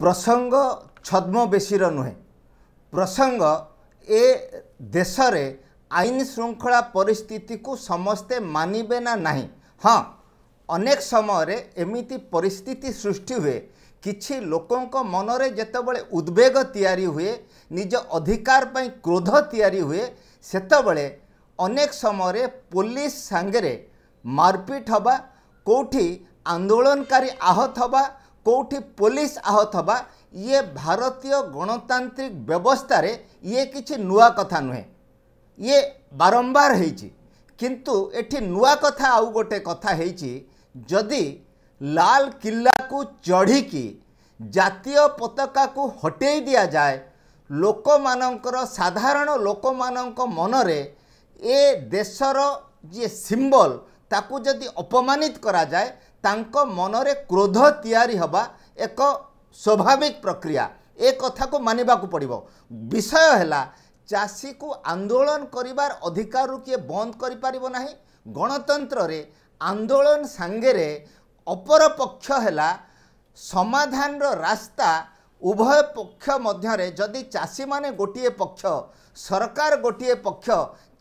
ପ୍ରସଙ୍ଗ ଛଦ୍ମବେଶୀର ନୁହେଁ ପ୍ରସଙ୍ଗ ଏ ଦେଶରେ ଆଇନ ଶୃଙ୍ଖଳା ପରିସ୍ଥିତିକୁ ସମସ୍ତେ ମାନିବେ ନା ନାହିଁ ହଁ ଅନେକ ସମୟରେ ଏମିତି ପରିସ୍ଥିତି ସୃଷ୍ଟି ହୁଏ କିଛି ଲୋକଙ୍କ ମନରେ ଯେତେବେଳେ ଉଦ୍ବେଗ ତିଆରି ହୁଏ ନିଜ ଅଧିକାର ପାଇଁ କ୍ରୋଧ ତିଆରି ହୁଏ ସେତେବେଳେ ଅନେକ ସମୟରେ ପୋଲିସ ସାଙ୍ଗରେ ମାରପିଟ୍ ହେବା କେଉଁଠି ଆନ୍ଦୋଳନକାରୀ ଆହତ ହେବା କେଉଁଠି ପୋଲିସ ଆହତ ହେବା ଇଏ ଭାରତୀୟ ଗଣତାନ୍ତ୍ରିକ ବ୍ୟବସ୍ଥାରେ ଇଏ କିଛି ନୂଆ କଥା ନୁହେଁ ଇଏ ବାରମ୍ବାର ହେଇଛି କିନ୍ତୁ ଏଠି ନୂଆ କଥା ଆଉ ଗୋଟେ କଥା ହେଇଛି ଯଦି ଲାଲ କିଲ୍ଲାକୁ ଚଢ଼ିକି ଜାତୀୟ ପତାକାକୁ ହଟେଇ ଦିଆଯାଏ ଲୋକମାନଙ୍କର ସାଧାରଣ ଲୋକମାନଙ୍କ ମନରେ ଏ ଦେଶର ଯିଏ ସିମ୍ବଲ୍ ତାକୁ ଯଦି ଅପମାନିତ କରାଯାଏ ତାଙ୍କ ମନରେ କ୍ରୋଧ ତିଆରି ହେବା ଏକ ସ୍ୱାଭାବିକ ପ୍ରକ୍ରିୟା ଏ କଥାକୁ ମାନିବାକୁ ପଡ଼ିବ ବିଷୟ ହେଲା ଚାଷୀକୁ ଆନ୍ଦୋଳନ କରିବାର ଅଧିକାରରୁ କିଏ ବନ୍ଦ କରିପାରିବ ନାହିଁ ଗଣତନ୍ତ୍ରରେ ଆନ୍ଦୋଳନ ସାଙ୍ଗରେ ଅପରପକ୍ଷ ହେଲା ସମାଧାନର ରାସ୍ତା ଉଭୟ ପକ୍ଷ ମଧ୍ୟରେ ଯଦି ଚାଷୀମାନେ ଗୋଟିଏ ପକ୍ଷ ସରକାର ଗୋଟିଏ ପକ୍ଷ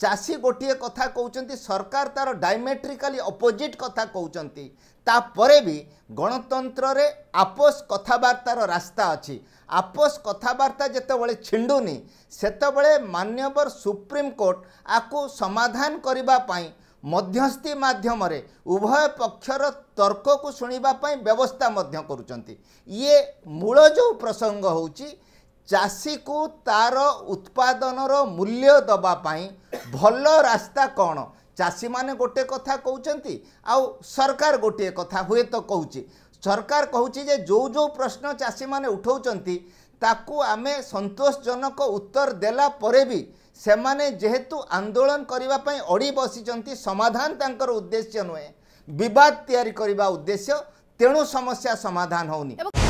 ଚାଷୀ ଗୋଟିଏ କଥା କହୁଛନ୍ତି ସରକାର ତା'ର ଡାଇମେଟ୍ରିକାଲି ଅପୋଜିଟ୍ କଥା କହୁଛନ୍ତି ତାପରେ ବି ଗଣତନ୍ତ୍ରରେ ଆପୋଷ କଥାବାର୍ତ୍ତାର ରାସ୍ତା ଅଛି ଆପୋଷ କଥାବାର୍ତ୍ତା ଯେତେବେଳେ ଛିଣ୍ଡୁନି ସେତେବେଳେ ମାନ୍ୟବର ସୁପ୍ରିମକୋର୍ଟ ଆକୁ ସମାଧାନ କରିବା ପାଇଁ ମଧ୍ୟସ୍ଥି ମାଧ୍ୟମରେ ଉଭୟ ପକ୍ଷର ତର୍କକୁ ଶୁଣିବା ପାଇଁ ବ୍ୟବସ୍ଥା ମଧ୍ୟ କରୁଛନ୍ତି ଇଏ ମୂଳ ଯେଉଁ ପ୍ରସଙ୍ଗ ହେଉଛି ଚାଷୀକୁ ତାର ଉତ୍ପାଦନର ମୂଲ୍ୟ ଦେବା ପାଇଁ ଭଲ ରାସ୍ତା କ'ଣ ଚାଷୀମାନେ ଗୋଟିଏ କଥା କହୁଛନ୍ତି ଆଉ ସରକାର ଗୋଟିଏ କଥା ହୁଏତ କହୁଛି ସରକାର କହୁଛି ଯେ ଯେଉଁ ଯେଉଁ ପ୍ରଶ୍ନ ଚାଷୀମାନେ ଉଠାଉଛନ୍ତି ତାକୁ ଆମେ ସନ୍ତୋଷଜନକ ଉତ୍ତର ଦେଲା ପରେ ବି ସେମାନେ ଯେହେତୁ ଆନ୍ଦୋଳନ କରିବା ପାଇଁ ଅଡ଼ି ବସିଛନ୍ତି ସମାଧାନ ତାଙ୍କର ଉଦ୍ଦେଶ୍ୟ ନୁହେଁ ବିବାଦ ତିଆରି କରିବା ଉଦ୍ଦେଶ୍ୟ ତେଣୁ ସମସ୍ୟା ସମାଧାନ ହେଉନି